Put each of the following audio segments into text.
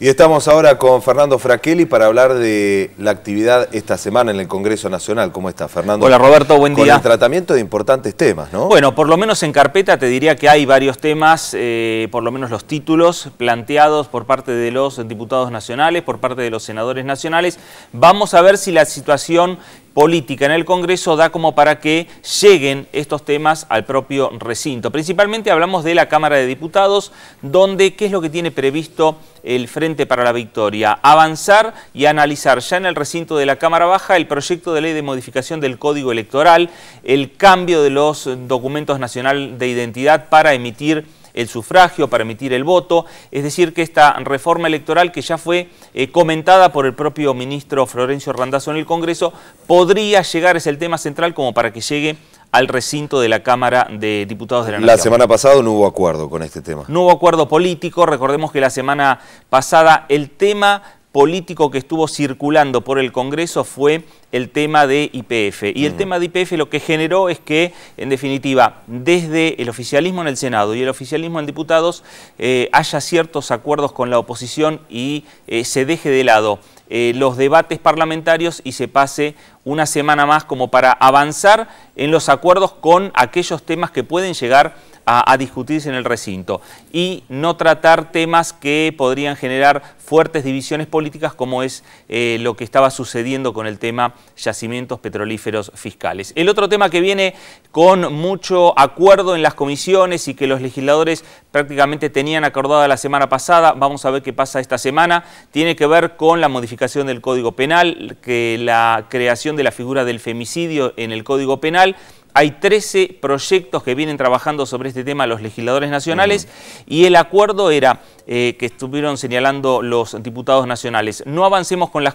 Y estamos ahora con Fernando Fraquelli para hablar de la actividad esta semana en el Congreso Nacional. ¿Cómo está, Fernando? Hola, Roberto, buen día. Con el tratamiento de importantes temas, ¿no? Bueno, por lo menos en carpeta te diría que hay varios temas, eh, por lo menos los títulos planteados por parte de los diputados nacionales, por parte de los senadores nacionales. Vamos a ver si la situación política en el Congreso da como para que lleguen estos temas al propio recinto. Principalmente hablamos de la Cámara de Diputados, donde qué es lo que tiene previsto el Frente para la Victoria. Avanzar y analizar ya en el recinto de la Cámara Baja el proyecto de ley de modificación del Código Electoral, el cambio de los documentos nacional de identidad para emitir el sufragio, para emitir el voto. Es decir, que esta reforma electoral que ya fue eh, comentada por el propio ministro Florencio Randazzo en el Congreso, podría llegar, es el tema central, como para que llegue al recinto de la Cámara de Diputados de la Nación. La semana pasada no hubo acuerdo con este tema. No hubo acuerdo político, recordemos que la semana pasada el tema político que estuvo circulando por el Congreso fue el tema de IPF. Y el tema de IPF lo que generó es que, en definitiva, desde el oficialismo en el Senado y el oficialismo en diputados, eh, haya ciertos acuerdos con la oposición y eh, se deje de lado eh, los debates parlamentarios y se pase una semana más como para avanzar en los acuerdos con aquellos temas que pueden llegar a, discutirse en el recinto y no tratar temas que podrían generar fuertes divisiones políticas como es eh, lo que estaba sucediendo con el tema yacimientos petrolíferos fiscales. El otro tema que viene con mucho acuerdo en las comisiones y que los legisladores prácticamente tenían acordada la semana pasada, vamos a ver qué pasa esta semana, tiene que ver con la modificación del Código Penal, que la creación de la figura del femicidio en el Código Penal, hay 13 proyectos que vienen trabajando sobre este tema los legisladores nacionales y el acuerdo era eh, que estuvieron señalando los diputados nacionales. No avancemos con las,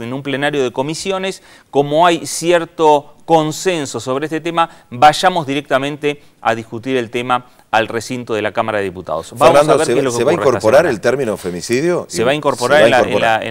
en un plenario de comisiones como hay cierto consenso sobre este tema, vayamos directamente a discutir el tema al recinto de la Cámara de Diputados. se, va a incorporar el término femicidio? Se va a incorporar, En,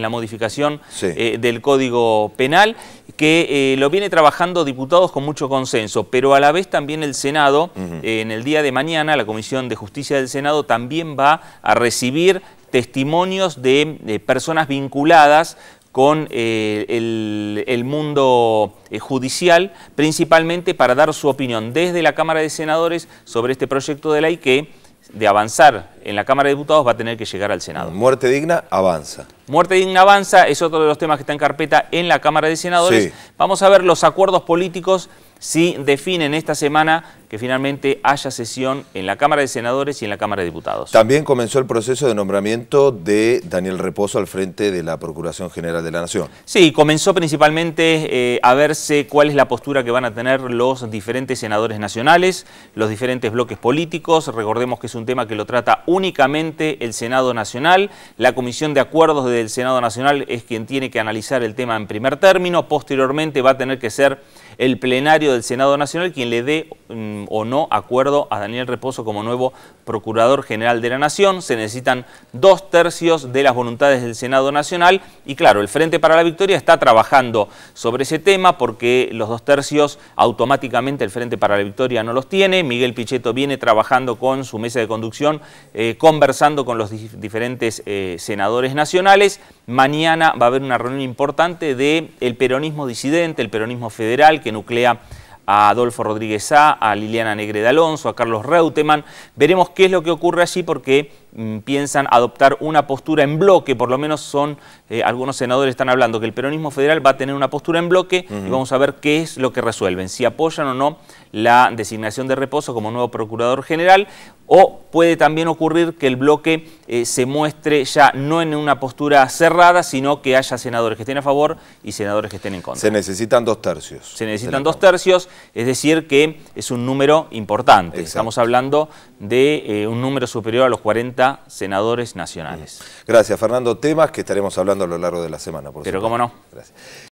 la, modificación eh, del Código Penal, que eh, lo viene trabajando diputados con mucho consenso, pero a la vez también el Senado, eh, en el día de mañana, la Comisión de Justicia del Senado también va a recibir testimonios de personas vinculadas con eh, el, el, mundo eh, judicial, principalmente para dar su opinión desde la Cámara de Senadores sobre este proyecto de ley que, de avanzar en la Cámara de Diputados va a tener que llegar al Senado. Muerte digna avanza. Muerte digna avanza es otro de los temas que está en carpeta en la Cámara de Senadores. Vamos a ver los acuerdos políticos si definen esta semana que finalmente haya sesión en la Cámara de Senadores y en la Cámara de Diputados. También comenzó el proceso de nombramiento de Daniel Reposo al frente de la Procuración General de la Nación. Sí, comenzó principalmente eh, a verse cuál es la postura que van a tener los diferentes senadores nacionales, los diferentes bloques políticos. Recordemos que es un tema que lo trata únicamente el Senado Nacional. La Comisión de Acuerdos del Senado Nacional es quien tiene que analizar el tema en primer término. Posteriormente va a tener que ser el plenario del Senado Nacional quien le dé mm, o no acuerdo a Daniel Reposo como nuevo Procurador General de la Nación. Se necesitan dos tercios de las voluntades del Senado Nacional y claro, el Frente para la Victoria está trabajando sobre ese tema porque los dos tercios automáticamente el Frente para la Victoria no los tiene. Miguel Pichetto viene trabajando con su mesa de conducción, eh, conversando con los diferentes eh, senadores nacionales. Mañana va a haber una reunión importante del ...el peronismo disidente, el peronismo federal, que nuclea a Adolfo Rodríguez A. a Liliana Negre de Alonso, a Carlos Reutemann. Veremos qué es lo que ocurre allí porque mm, piensan adoptar una postura en bloque, por lo menos son, eh, algunos senadores están hablando que el peronismo federal va a tener una postura en bloque y vamos a ver qué es lo que resuelven, si apoyan o no la designación de reposo como nuevo procurador general o puede también ocurrir que el bloque eh, se muestre ya no en una postura cerrada, sino que haya senadores que estén a favor y senadores que estén en contra. Se necesitan dos tercios. Se necesitan dos tercios, es decir que es un número importante. Estamos hablando de eh, un número superior a los 40 senadores nacionales. Gracias, Fernando. Temas que estaremos hablando a lo largo de la semana. Por Pero cómo no. Gracias.